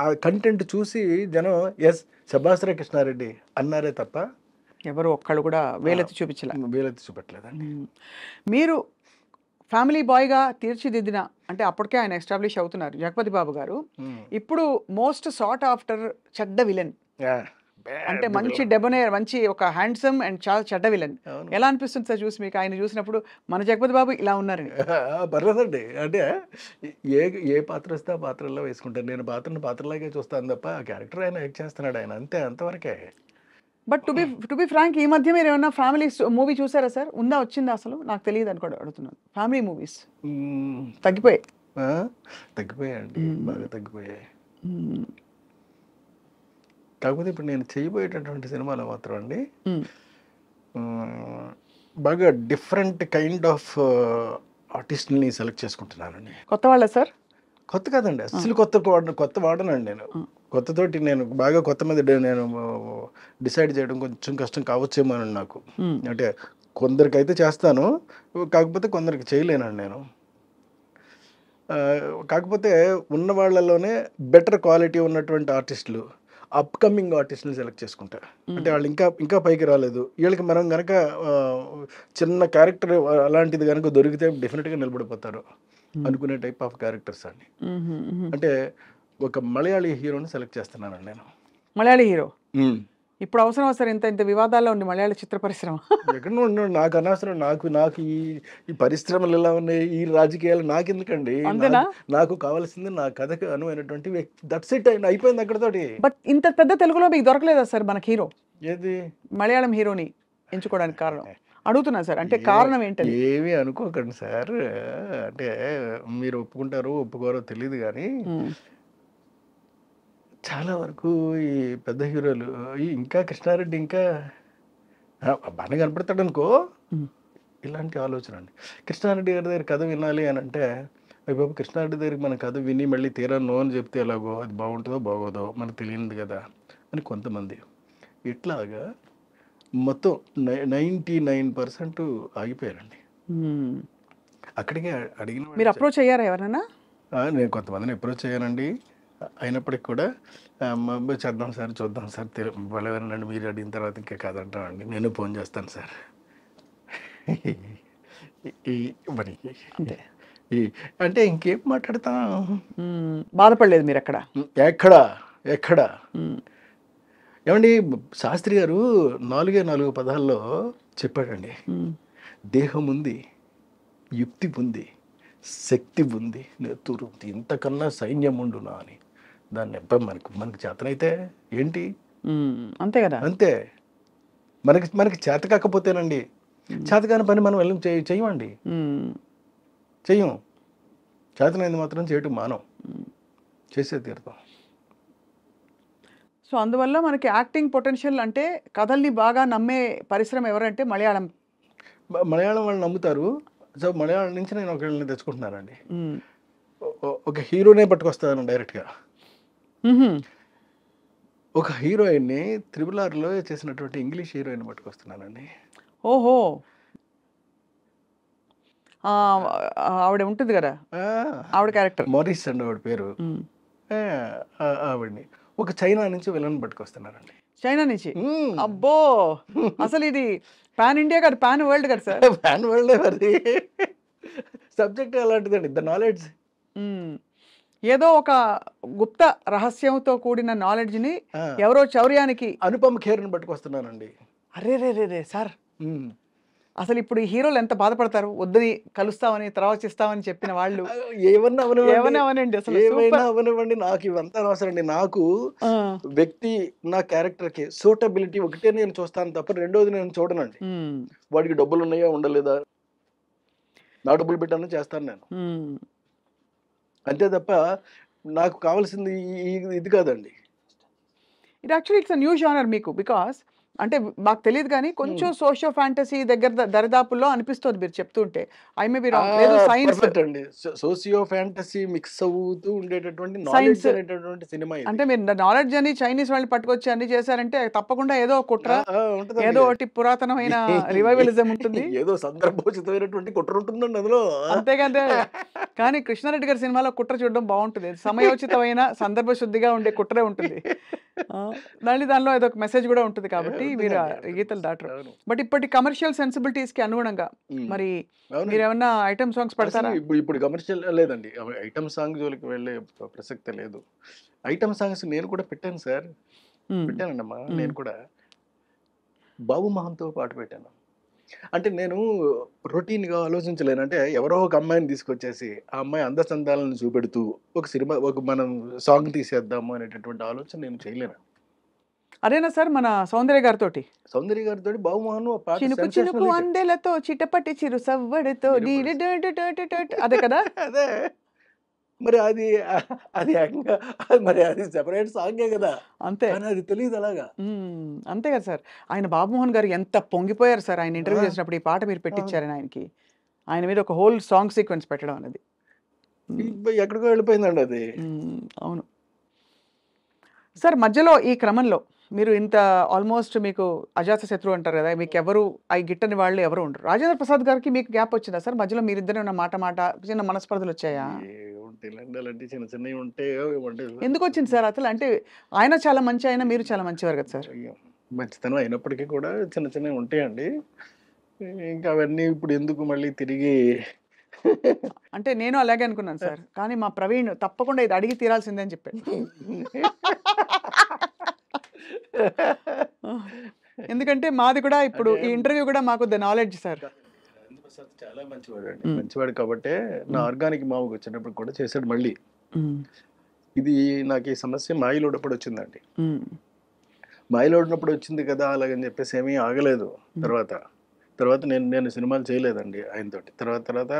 ఆ కంటెంట్ చూసి జనం ఎస్ శభాస్ర కృష్ణారెడ్డి అన్నారే తప్ప ఎవరు ఒక్కళ్ళు కూడా వేలెత్తి చూపించలేదు వేలెత్తి చూపట్లేదండి మీరు ఫ్యామిలీ బాయ్గా తీర్చిదిద్దిన అంటే అప్పటికే ఆయన ఎస్టాబ్లిష్ అవుతున్నారు జగపతి బాబు గారు hmm. ఇప్పుడు మోస్ట్ సార్ట్ ఆఫ్టర్ చెడ్డ విలన్ అంటే మంచి డెబనేర్ మంచి ఒక హ్యాండ్సమ్ అండ్ చాలా చెడ్డ విలన్ ఎలా అనిపిస్తుంది సార్ చూసి మీకు ఆయన చూసినప్పుడు మన జగపతి బాబు ఇలా ఉన్నారని [LAUGHS] పర్లేదండి అంటే ఏ ఏ పాత్ర వస్తే ఆ పాత్రలో వేసుకుంటాను నేను పాత్రను పాత్రలాగే చూస్తాను తప్ప ఆ క్యారెక్టర్ ఆయన యాక్ట్ చేస్తున్నాడు ఆయన అంతే అంతవరకే but to be to be frank ఈ మధ్య మీరు ఏమైనా ఫ్యామిలీ మూవీ చూసారా సార్ ఉందా వచ్చిందా అసలు నాకు తెలియదు అనుకోడు అడుగుతున్నాను ఫ్యామిలీ మూవీస్ తగ్గిపోయాయి తగ్గిపోయాయండి బాగా తగ్గిపోయాయి కాకపోతే ఇప్పుడు నేను చేయబోయేటటువంటి సినిమాలో మాత్రం అండి బాగా డిఫరెంట్ కైండ్ ఆఫ్ ఆర్టిస్ట్ని సెలెక్ట్ చేసుకుంటున్నానండి కొత్త వాళ్ళ సార్ కొత్త కాదండి అసలు కొత్త కొత్త వాడనండి నేను కొత్తతోటి నేను బాగా కొత్త మీద నేను డిసైడ్ చేయడం కొంచెం కష్టం కావచ్చేమో నాకు అంటే కొందరికైతే చేస్తాను కాకపోతే కొందరికి చేయలేనండి నేను కాకపోతే ఉన్న వాళ్ళలోనే బెటర్ క్వాలిటీ ఉన్నటువంటి ఆర్టిస్టులు అప్కమింగ్ ఆర్టిస్ట్ని సెలెక్ట్ చేసుకుంటా అంటే వాళ్ళు ఇంకా ఇంకా పైకి రాలేదు వీళ్ళకి మనం కనుక చిన్న క్యారెక్టర్ అలాంటిది కనుక దొరికితే డెఫినెట్గా నిలబడిపోతారు అనుకునే టైప్ ఆఫ్ క్యారెక్టర్స్ అని అంటే ఒక మలయాళీ హీరోని సెలెక్ట్ చేస్తున్నానండి నేను మలయాళీ హీరో ఇప్పుడు అవసరం వస్తారు ఇంత ఇంత వివాదాల్లో ఉంది మలయాళ చిత్ర పరిశ్రమ ఎక్కడ ఉండండి నాకు అనవసరం నాకు నాకు ఈ ఈ పరిశ్రమలు ఎలా ఉన్నాయి ఈ రాజకీయాలు నాకు ఎందుకండి నాకు కావాల్సింది నా కథకు అనువైనటువంటి వ్యక్తి దట్స్ ఇట్ అయిన అయిపోయింది అక్కడతోటి బట్ ఇంత పెద్ద తెలుగులో మీకు దొరకలేదా సార్ మనకి హీరో ఏది మలయాళం హీరోని ఎంచుకోవడానికి కారణం అడుగుతున్నా సార్ అంటే కారణం ఏంటి ఏమీ అనుకోకండి సార్ అంటే మీరు ఒప్పుకుంటారు ఒప్పుకోరో తెలియదు కానీ చాలా వరకు ఈ పెద్ద హీరోలు ఇంకా కృష్ణారెడ్డి ఇంకా బాగా కనపడతాడు అనుకో ఇలాంటి ఆలోచన అండి కృష్ణారెడ్డి గారి దగ్గర కథ వినాలి అని అంటే అవి బాబు కృష్ణారెడ్డి దగ్గరికి మన కథ విని మళ్ళీ తీరా నో అని చెప్తే ఎలాగో అది బాగుంటుందో బాగోదో మనకు తెలియదు కదా అని కొంతమంది ఇట్లాగా మొత్తం నై నైంటీ నైన్ పర్సెంట్ ఆగిపోయారండి అక్కడికి అడిగిన మీరు అప్రోచ్ అయ్యారా ఎవరైనా నేను కొంతమందిని అప్రోచ్ అయ్యానండి అయినప్పటికి కూడా చేద్దాం సార్ చూద్దాం సార్ బలవరండి మీరు అడిగిన తర్వాత ఇంకా కాదంటామండి నేను ఫోన్ చేస్తాను సార్ ఈ మరి అంటే అంటే ఇంకేం మాట్లాడతాం బాధపడలేదు మీరు ఎక్కడ ఎక్కడ ఎక్కడ ఏమండి శాస్త్రి గారు నాలుగే నాలుగు పదాల్లో చెప్పాడండి దేహం ఉంది యుక్తి ఉంది శక్తి ఉంది నేతురు ఇంతకన్నా సైన్యం ఉండునా అని దాన్ని అబ్బాయి మనకి మనకి చేతనైతే ఏంటి అంతే కదా అంతే మనకి మనకి చేత కాకపోతేనండి చేత కాని పని మనం వెళ్ళి చేయమండి చెయ్యం చేతనైంది మాత్రం చేయటం మానం చేసే తీరుతాం సో అందువల్ల మనకి యాక్టింగ్ పొటెన్షియల్ అంటే కథల్ని బాగా నమ్మే పరిశ్రమ ఎవరంటే మలయాళం మలయాళం వాళ్ళు నమ్ముతారు సో మలయాళం నుంచి నేను ఒకళ్ళని తెచ్చుకుంటున్నానండి ఒక హీరోనే పట్టుకొస్తాను డైరెక్ట్గా ఒక హీరోయిన్ని త్రిబుల్ ఆర్లో చేసినటువంటి ఇంగ్లీష్ హీరోయిన్ పట్టుకొస్తున్నానండి ఓహో ఆవిడ ఉంటుంది కదా ఆవిడ క్యారెక్టర్ మోరీస్ అండి ఆవిడ పేరు ఆవిడని ఒక చైనా నుంచి విలన్ పట్టుకొస్తున్నారండి చైనా నుంచి అబ్బో అసలు ఇది పాన్ ఇండియా కాదు పాన్ వరల్డ్ కదా సార్ [LAUGHS] పాన్ వరల్డ్ అది సబ్జెక్ట్ అలాంటిదండి ద నాలెడ్జ్ ఏదో ఒక గుప్త రహస్యంతో కూడిన నాలెడ్జ్ని ఎవరో చౌర్యానికి అనుపమ ఖేర్ని పట్టుకొస్తున్నానండి అరే రే రే రే సార్ అసలు ఇప్పుడు ఈ హీరోలు ఎంత బాధపడతారు వద్దని కలుస్తామని తర్వాత ఇస్తామని చెప్పిన వాళ్ళు అసలు అవనివ్వండి నాకు ఇవంతా అవసరం అండి నాకు వ్యక్తి నా క్యారెక్టర్ కి సూటబిలిటీ ఒకటే నేను చూస్తాను తప్ప రెండోది నేను చూడనండి వాడికి డబ్బులు ఉన్నాయా ఉండలేదా నా డబ్బులు పెట్టాను చేస్తాను నేను అంతే తప్ప నాకు కావాల్సింది ఇది కాదండి it actually it's a new genre మీకు బికాస్ అంటే మాకు తెలియదు కానీ కొంచెం సోషో ఫ్యాంటసీ దగ్గర దరిదాపుల్లో అనిపిస్తుంది మీరు చెప్తుంటే I may be wrong science అండి సోషియో ఫ్యాంటసీ మిక్స్ అవుతూ ఉండేటటువంటి సైన్స్ అనేటటువంటి సినిమా అంటే మీరు నాలెడ్జ్ అని చైనీస్ వాళ్ళు పట్టుకొచ్చి అన్ని చేశారంటే తప్పకుండా ఏదో కుట్ర ఏదో ఒకటి పురాతనమైన [LAUGHS] రివైవలిజం ఉంటుంది ఏదో సందర్భోచితమైనటువంటి కుట్ర ఉంటుంది అందులో అంతేకాదే [LAUGHS] కానీ కృష్ణారెడ్డి గారి సినిమాలో కుట్ర చూడడం బాగుంటుంది సమయోచితమైన సందర్భ శుద్ధిగా ఉండే కుట్రే ఉంటుంది మళ్ళీ దానిలో ఏదో ఒక మెసేజ్ కూడా ఉంటుంది కాబట్టి మీరు గీతలు దాటరు బట్ ఇప్పటి కమర్షియల్ సెన్సిబిలిటీస్ కి అనుగుణంగా మరి మీరు ఏమన్నా ఐటమ్ సాంగ్స్ పడతారా ఇప్పుడు కమర్షియల్ లేదండి ఐటమ్ సాంగ్ జోలికి వెళ్ళే ప్రసక్తి లేదు ఐటమ్ సాంగ్స్ నేను కూడా పెట్టాను సార్ పెట్టానండమ్మా నేను కూడా బాబు మహంతో పాటు పెట్టాను అంటే నేను రొటీన్గా ఆలోచించలేను అంటే ఎవరో ఒక అమ్మాయిని తీసుకొచ్చేసి ఆ అమ్మాయి అందచందాలను చూపెడుతూ ఒక సినిమా ఒక మనం సాంగ్ తీసేద్దాము అనేటటువంటి ఆలోచన నేను చేయలేను అదేనా సార్ మన సౌందర్య గారితో సౌందర్య గారితో బాబుమోహన్ చినుకు చినుకు అందెలతో చిటపటి చిరు సవ్వడితో అదే కదా [LAUGHS] అదే మరి అది అది మరి అది సెపరేట్ సాంగే కదా అంతే అది తెలియదు అలాగా అంతే కదా సార్ ఆయన బాబుమోహన్ గారు ఎంత పొంగిపోయారు సార్ ఆయన ఇంటర్వ్యూ చేసినప్పుడు ఈ పాట మీరు పెట్టించారు ఆయనకి ఆయన మీద ఒక హోల్ సాంగ్ సీక్వెన్స్ పెట్టడం అనేది ఎక్కడికో వెళ్ళిపోయిందండి అది అవును సార్ మధ్యలో ఈ క్రమంలో మీరు ఇంత ఆల్మోస్ట్ మీకు అజాత శత్రు అంటారు కదా మీకు ఎవరు ఆ గిట్టని వాళ్ళు ఎవరు ఉండరు రాజేంద్ర ప్రసాద్ గారికి మీకు గ్యాప్ వచ్చిందా సార్ మధ్యలో మీరిద్దరే ఉన్న మాట మాట చిన్న మనస్పర్ధలు వచ్చాయా చిన్న చిన్నవి ఉంటే ఎందుకు వచ్చింది సార్ అసలు అంటే ఆయన చాలా మంచి ఆయన మీరు చాలా మంచివారు కదా సార్ మంచితనం అయినప్పటికీ కూడా చిన్న చిన్నవి ఉంటాయండి ఇంకా అవన్నీ ఇప్పుడు ఎందుకు మళ్ళీ తిరిగి అంటే నేను అలాగే అనుకున్నాను సార్ కానీ మా ప్రవీణ్ తప్పకుండా ఇది అడిగి తీరాల్సిందే అని చెప్పాను [LAUGHS] ఎందుకంటే మాది కూడా ఇప్పుడు ఈ ఇంటర్వ్యూ కూడా మాకు ద నాలెడ్జ్ సార్ చాలా మంచివాడు అండి మంచివాడు కాబట్టి నా ఆర్గానిక్ మామకు వచ్చినప్పుడు కూడా చేశాడు మళ్ళీ ఇది నాకు ఈ సమస్య మాయిలోడప్పుడు వచ్చిందండి మాయిలోడినప్పుడు వచ్చింది కదా అలాగని చెప్పేసి ఏమీ ఆగలేదు తర్వాత తర్వాత నేను నేను సినిమాలు చేయలేదండి ఆయనతో తర్వాత తర్వాత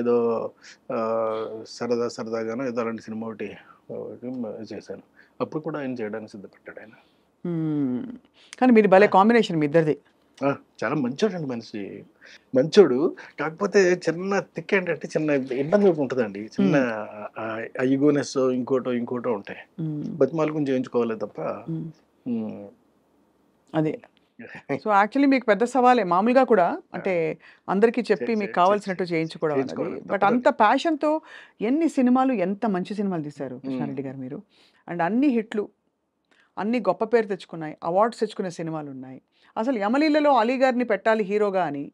ఏదో సరదా సరదాగానో ఏదో అలాంటి సినిమా ఒకటి చేశాను అప్పుడు కూడా ఆయన చేయడానికి సిద్ధపడ్డాడు ఆయన కానీ మీరు భలే కాంబినేషన్ మీ ఇద్దరిది చాలా మంచోడు అండి మనిషి మంచోడు కాకపోతే చిన్న తిక్క ఏంటంటే చిన్న ఇబ్బంది ఉంటుందండి చిన్న ఐగోనెస్ ఇంకోటో ఇంకోటో ఉంటాయి బతిమాలు గురించి చేయించుకోవాలి తప్ప అదే [LAUGHS] సో యాక్చువల్లీ మీకు పెద్ద సవాలే మామూలుగా కూడా అంటే అందరికీ చెప్పి మీకు కావాల్సినట్టు చేయించుకోవడం బట్ అంత ప్యాషన్తో ఎన్ని సినిమాలు ఎంత మంచి సినిమాలు తీశారు కృష్ణారెడ్డి గారు మీరు అండ్ అన్ని హిట్లు అన్ని గొప్ప పేరు తెచ్చుకున్నాయి అవార్డ్స్ తెచ్చుకునే సినిమాలు ఉన్నాయి అసలు యమలీలలో అలీ గారిని పెట్టాలి హీరోగా అని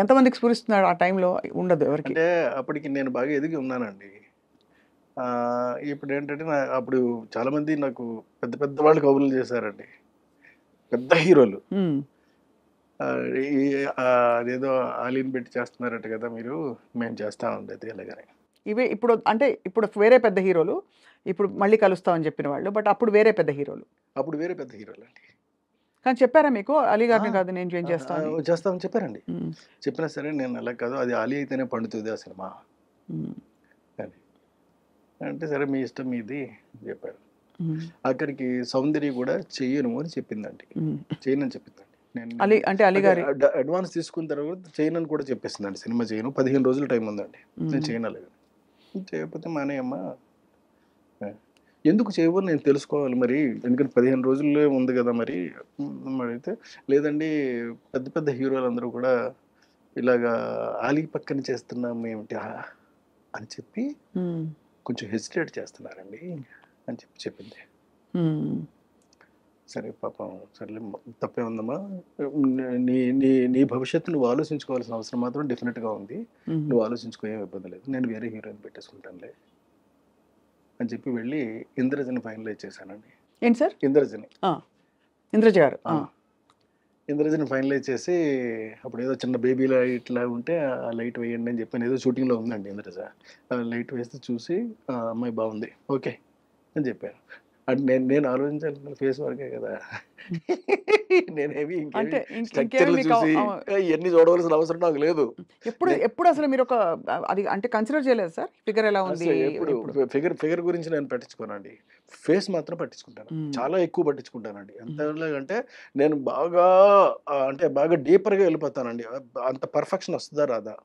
ఎంతమందికి స్ఫురిస్తున్నాడు ఆ టైంలో ఉండదు ఎవరికి అంటే అప్పటికి నేను బాగా ఎదిగి ఉన్నానండి ఇప్పుడు ఏంటంటే నా అప్పుడు చాలామంది నాకు పెద్ద పెద్ద వాళ్ళు కబుర్లు చేశారండి పెద్ద హీరోలు అదేదో అలీని పెట్టి చేస్తున్నారట కదా మీరు మేము చేస్తామండి అయితే ఇలాగనే ఇవే ఇప్పుడు అంటే ఇప్పుడు వేరే పెద్ద హీరోలు ఇప్పుడు మళ్ళీ కలుస్తామని చెప్పిన వాళ్ళు బట్ అప్పుడు వేరే పెద్ద హీరోలు అప్పుడు వేరే పెద్ద హీరోలు అండి కానీ చెప్పారా మీకు అలీ గారిని కాదు నేను జాయిన్ చేస్తాను చేస్తామని చెప్పారండి చెప్పినా సరే నేను అలా కాదు అది అలీ అయితేనే పండుతుంది ఆ సినిమా అంటే సరే మీ ఇష్టం మీది చెప్పారు అక్కడికి సౌందర్య కూడా చెయ్యను అని చెప్పిందండి చేయనని చెప్పిందండి నేను అంటే గారి అడ్వాన్స్ తీసుకున్న తర్వాత అని కూడా చెప్పేసిందండి సినిమా చేయను పదిహేను రోజులు టైం ఉందండి నేను చేయనలేదు చేయకపోతే మానేయమ్మా ఎందుకు చేయబో నేను తెలుసుకోవాలి మరి ఎందుకంటే పదిహేను రోజుల్లో ఉంది కదా మరి అయితే లేదండి పెద్ద పెద్ద హీరోలు అందరూ కూడా ఇలాగా ఆలీ పక్కన చేస్తున్నాం ఏమిటి అని చెప్పి కొంచెం హెసిటేట్ చేస్తున్నారండి అని చెప్పి చెప్పింది సరే పాపం సరే తప్పే ఉందమ్మా నీ నీ నీ భవిష్యత్తు నువ్వు ఆలోచించుకోవాల్సిన అవసరం మాత్రం డెఫినెట్గా ఉంది నువ్వు ఆలోచించుకో ఏం ఇబ్బంది లేదు నేను వేరే హీరోయిన్ పెట్టేసుకుంటానులే అని చెప్పి వెళ్ళి ఇంద్రజని ఫైనలైజ్ చేశానండి ఏంటి సార్ ఇంద్రజని ఇంద్రజ గారు ఇంద్రజని ఫైనలైజ్ చేసి అప్పుడు ఏదో చిన్న బేబీ లైట్ లా ఉంటే ఆ లైట్ వేయండి అని చెప్పాను ఏదో షూటింగ్లో ఉందండి ఇంద్రజ లైట్ వేస్తే చూసి అమ్మాయి బాగుంది ఓకే అని చెప్పాను అంటే నేను నేను ఆలోచించాను ఫేస్ వరకే కదా నేనేమి స్ట్రక్చర్లు చూసి ఇవన్నీ చూడవలసిన అవసరం నాకు లేదు ఎప్పుడు ఎప్పుడు అసలు మీరు ఒక అది అంటే కన్సిడర్ చేయలేదు సార్ ఫిగర్ ఎలా ఉంది ఇప్పుడు ఫిగర్ ఫిగర్ గురించి నేను పట్టించుకోనండి ఫేస్ మాత్రం పట్టించుకుంటాను చాలా ఎక్కువ పట్టించుకుంటానండి ఎంతలాగంటే నేను బాగా అంటే బాగా డీపర్గా వెళ్ళిపోతానండి అంత పర్ఫెక్షన్ వస్తుందా రాదా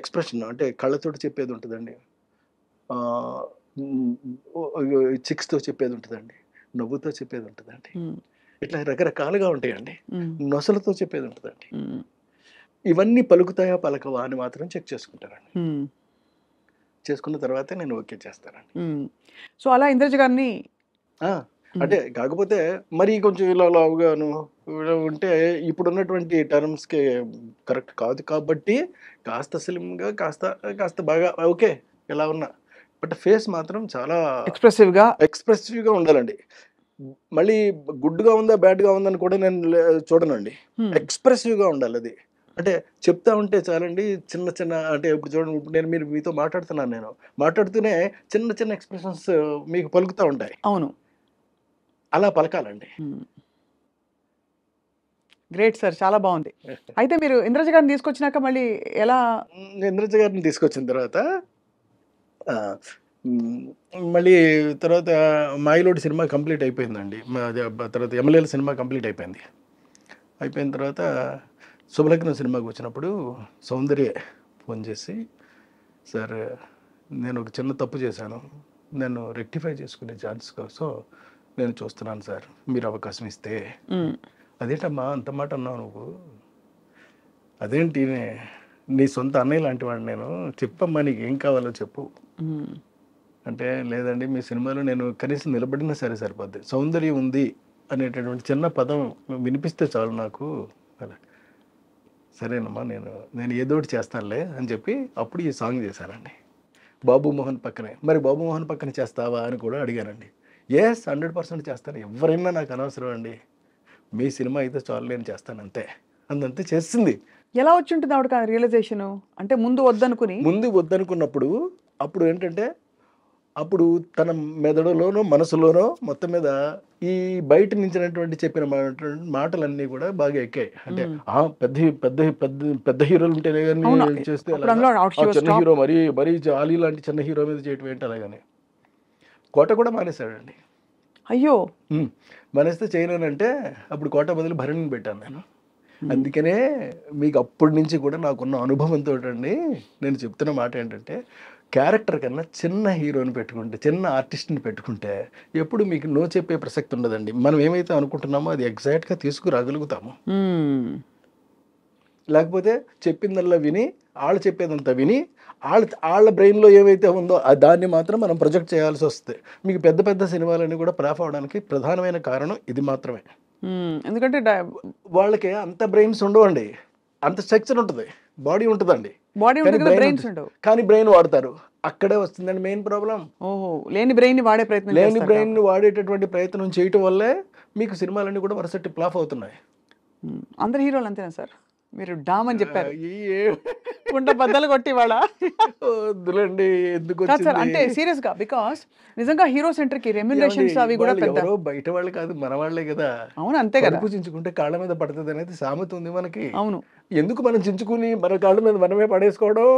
ఎక్స్ప్రెషన్ అంటే కళ్ళతోటి చెప్పేది ఉంటుందండి చిక్స్తో చెప్పేది ఉంటుందండి నవ్వుతో చెప్పేది ఉంటుందండి ఇట్లా రకరకాలుగా ఉంటాయండి నొసలతో చెప్పేది ఉంటుందండి ఇవన్నీ పలుకుతాయా పలకవా అని మాత్రం చెక్ చేసుకుంటారండి చేసుకున్న తర్వాత నేను ఓకే చేస్తానండి సో అలా ఇంద్రజ గారిని అంటే కాకపోతే మరి కొంచెం ఇలా లావుగాను ఉంటే ఇప్పుడున్నటువంటి టర్మ్స్కి కరెక్ట్ కాదు కాబట్టి కాస్త స్లిమ్గా కాస్త కాస్త బాగా ఓకే ఎలా ఉన్నా బట్ ఫేస్ మాత్రం చాలా ఎక్స్ప్రెసివ్ గా ఎక్స్ప్రెసివ్ గా ఉండాలండి మళ్ళీ గా ఉందా బ్యాడ్గా ఉందని కూడా నేను చూడనండి hmm. గా ఉండాలి అది అంటే చెప్తా ఉంటే చాలండి చిన్న చిన్న అంటే ఇప్పుడు చూడండి ఇప్పుడు నేను మీరు మీతో మాట్లాడుతున్నాను నేను మాట్లాడుతూనే చిన్న చిన్న ఎక్స్ప్రెషన్స్ మీకు పలుకుతూ ఉంటాయి అవును అలా పలకాలండి గ్రేట్ hmm. సార్ చాలా బాగుంది [LAUGHS] అయితే మీరు ఇంద్రజ గారిని తీసుకొచ్చినాక మళ్ళీ ఎలా ఇంద్రజ గారిని తీసుకొచ్చిన తర్వాత మళ్ళీ తర్వాత మాయలోడి సినిమా కంప్లీట్ అయిపోయిందండి తర్వాత ఎమ్మెల్యేల సినిమా కంప్లీట్ అయిపోయింది అయిపోయిన తర్వాత శుభలగ్నం సినిమాకి వచ్చినప్పుడు సౌందర్య ఫోన్ చేసి సార్ నేను ఒక చిన్న తప్పు చేశాను నేను రెక్టిఫై చేసుకునే ఛాన్స్ కోసం నేను చూస్తున్నాను సార్ మీరు అవకాశం ఇస్తే అదేంటమ్మా అంత మాట అన్నావు నువ్వు అదేంటి నీ సొంత అన్నయ్య లాంటి వాడు నేను చెప్పమ్మా నీకు ఏం కావాలో చెప్పు అంటే లేదండి మీ సినిమాలో నేను కనీసం నిలబడినా సరే సరిపోద్ది సౌందర్యం ఉంది అనేటటువంటి చిన్న పదం వినిపిస్తే చాలు నాకు అలా సరేనమ్మా నేను నేను ఏదో ఒకటి చేస్తానులే అని చెప్పి అప్పుడు ఈ సాంగ్ చేశానండి బాబు మోహన్ పక్కనే మరి బాబు మోహన్ పక్కన చేస్తావా అని కూడా అడిగానండి ఎస్ హండ్రెడ్ పర్సెంట్ చేస్తాను ఎవరైనా నాకు అనవసరం అండి మీ సినిమా అయితే చాలు నేను చేస్తాను అంతే అందంతే చేస్తుంది ఎలా వచ్చి ఉంటుంది ఆవిడకి రియలైజేషన్ అంటే ముందు వద్దనుకుని ముందు వద్దనుకున్నప్పుడు అప్పుడు ఏంటంటే అప్పుడు తన మెదడులోనో మనసులోనో మొత్తం మీద ఈ బయట నుంచినటువంటి చెప్పిన మాటలన్నీ కూడా బాగా ఎక్కాయి అంటే పెద్ద పెద్ద పెద్ద పెద్ద హీరోలు ఉంటేనే కానీ చేస్తే చిన్న హీరో మరీ మరీ జాలీ లాంటి చిన్న హీరో మీద చేయటం ఏంటి అలాగని కోట కూడా మానేశాడండి అయ్యో మానేస్తే చేయలేనంటే అప్పుడు కోట బదులు భరణిని పెట్టాను నేను అందుకనే మీకు అప్పటి నుంచి కూడా నాకున్న అనుభవంతో అండి నేను చెప్తున్న మాట ఏంటంటే క్యారెక్టర్ కన్నా చిన్న హీరోని పెట్టుకుంటే చిన్న ఆర్టిస్ట్ని పెట్టుకుంటే ఎప్పుడు మీకు నో చెప్పే ప్రసక్తి ఉండదండి మనం ఏమైతే అనుకుంటున్నామో అది ఎగ్జాక్ట్గా తీసుకురాగలుగుతాము లేకపోతే చెప్పిందల్లా విని వాళ్ళు చెప్పేదంతా విని వాళ్ళ వాళ్ళ బ్రెయిన్లో ఏమైతే ఉందో దాన్ని మాత్రం మనం ప్రొజెక్ట్ చేయాల్సి వస్తుంది మీకు పెద్ద పెద్ద సినిమాలన్నీ కూడా ప్రాఫ్ అవడానికి ప్రధానమైన కారణం ఇది మాత్రమే ఎందుకంటే వాళ్ళకి అంత బ్రెయిన్స్ ఉండవండి అంత స్ట్రక్చర్ ఉంటుంది బాడీ ఉంటుందండి కానీ బ్రెయిన్ వాడతారు అక్కడే వస్తుందండి మెయిన్ ప్రాబ్లం ఓహో లేని బ్రెయిన్ వాడే ప్రయత్నం లేని బ్రెయిన్ వాడేటటువంటి ప్రయత్నం చేయటం వల్లే మీకు సినిమాలన్నీ కూడా వరుస టిప్లాఫ్ అవుతున్నాయి అందరు హీరోలు అంతేనా సార్ మీరు డామ్ అని చెప్పారు కుండ బద్దలు కొట్టి వాళ్ళ వద్దులండి ఎందుకు సార్ అంటే సీరియస్ గా బికాస్ నిజంగా హీరో సెంటర్ కి రెమ్యులేషన్స్ అవి కూడా పెద్ద బయట వాళ్ళు కాదు మన వాళ్ళే కదా అవును అంతే కదా చించుకుంటే కాళ్ళ మీద పడుతుంది అనేది సామెత ఉంది మనకి అవును ఎందుకు మనం చించుకుని మన కాళ్ళ మీద మనమే పడేసుకోవడం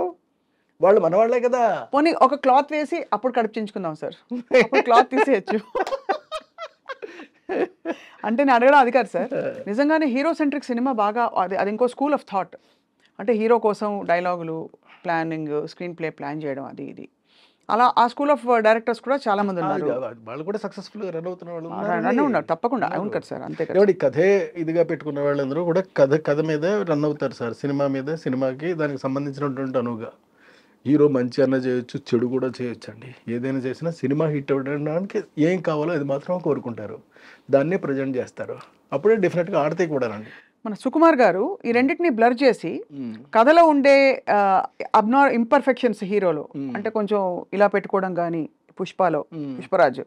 వాళ్ళు మన వాళ్ళే కదా పోనీ ఒక క్లాత్ వేసి అప్పుడు కడుపు చించుకుందాం సార్ [LAUGHS] క్లాత్ తీసేయచ్చు [LAUGHS] అంటే నేను అడగడం అది కాదు సార్ నిజంగానే హీరో సెంట్రిక్ సినిమా బాగా అది అది ఇంకో స్కూల్ ఆఫ్ థాట్ అంటే హీరో కోసం డైలాగులు ప్లానింగ్ స్క్రీన్ ప్లే ప్లాన్ చేయడం అది ఇది అలా ఆ స్కూల్ ఆఫ్ డైరెక్టర్స్ కూడా చాలా మంది ఉన్నారు వాళ్ళు కూడా సక్సెస్ఫుల్ గా రన్ అవుతున్న వాళ్ళు రన్ ఉన్నారు తప్పకుండా అవును కదా సార్ అంతే కథే ఇదిగా పెట్టుకున్న వాళ్ళందరూ కూడా కథ కథ మీద రన్ అవుతారు సార్ సినిమా మీద సినిమాకి దానికి సంబంధించినటువంటి అనువుగా హీరో మంచి అన్న చేయొచ్చు చెడు కూడా చేయొచ్చు అండి ఏదైనా చేసినా సినిమా హిట్ అవ్వడానికి ఏం కావాలో అది మాత్రం కోరుకుంటారు దాన్నే ప్రజెంట్ చేస్తారు అప్పుడే డెఫినెట్గా ఆడితే కూడా అండి మన సుకుమార్ గారు ఈ రెండింటిని బ్లర్ చేసి కథలో ఉండే అబ్నార్ ఇంపర్ఫెక్షన్స్ హీరోలో అంటే కొంచెం ఇలా పెట్టుకోవడం కానీ పుష్పలో పుష్పరాజు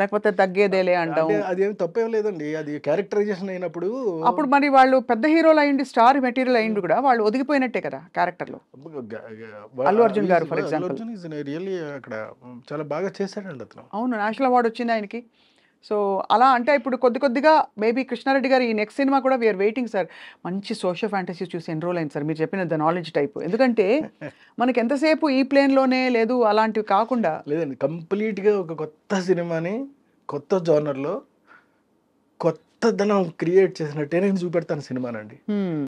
లేకపోతే తగ్గేదేలే అంటాం అదేం తప్పేం లేదండి అది క్యారెక్టరైజేషన్ అయినప్పుడు అప్పుడు మరి వాళ్ళు పెద్ద హీరోలు అయ్యింది స్టార్ మెటీరియల్ అయింది కూడా వాళ్ళు ఒదిగిపోయినట్టే కదా క్యారెక్టర్ లో అల్లు అర్జున్ గారు ఫర్ ఎగ్జాంపుల్ రియల్లీ అక్కడ చాలా బాగా చేశాడండి అతను అవును నేషనల్ అవార్డు వచ్చింది ఆయనకి సో అలా అంటే ఇప్పుడు కొద్ది కొద్దిగా మేబీ కృష్ణారెడ్డి గారు ఈ నెక్స్ట్ సినిమా కూడా వీఆర్ వెయిటింగ్ సార్ మంచి సోషల్ ఫ్యాంటసీ చూసి ఎన్రోల్ అయింది సార్ మీరు చెప్పిన ద నాలెడ్జ్ టైప్ ఎందుకంటే [LAUGHS] మనకి ఎంతసేపు ఈ ప్లేన్లోనే లేదు అలాంటివి కాకుండా లేదండి కంప్లీట్గా ఒక కొత్త సినిమాని కొత్త జోనర్లో కొత్తదనం క్రియేట్ చేసినట్టే నేను చూపెడతాను సినిమానండి